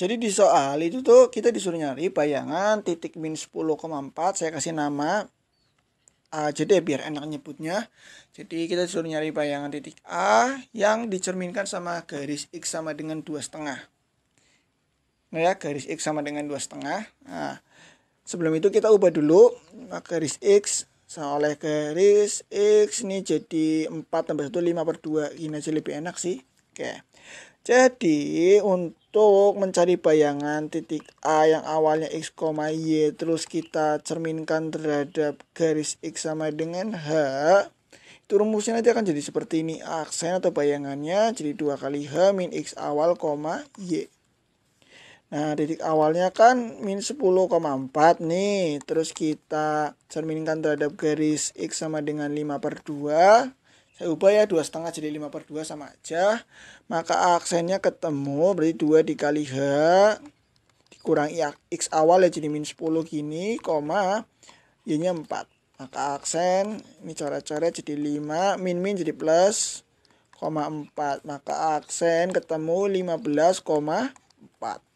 Jadi di soal itu tuh kita disuruh nyari bayangan titik min 10,4 saya kasih nama aja jadi biar enak nyebutnya. Jadi kita disuruh nyari bayangan titik A yang dicerminkan sama garis X sama dengan dua setengah. Nah ya garis X sama dengan dua setengah. Nah, sebelum itu kita ubah dulu nah, garis X oleh garis X ini jadi 4 tambah 1 5 per 2 ini aja lebih enak sih Oke. Jadi untuk mencari bayangan titik A yang awalnya X, Y terus kita cerminkan terhadap garis X sama dengan H itu rumusnya nanti akan jadi seperti ini aksen atau bayangannya jadi dua kali H min X awal, Y Nah, titik awalnya kan min 10,4 nih. Terus kita cerminkan terhadap garis X sama dengan 5 per 2 saya ubah ya dua setengah jadi 5 per 2 sama aja maka aksennya ketemu berarti 2 dikali H dikurang X awal ya jadi min 10 gini koma Y nya 4 maka aksen ini coret-coret jadi 5 min min jadi plus koma 4 maka aksen ketemu 15,4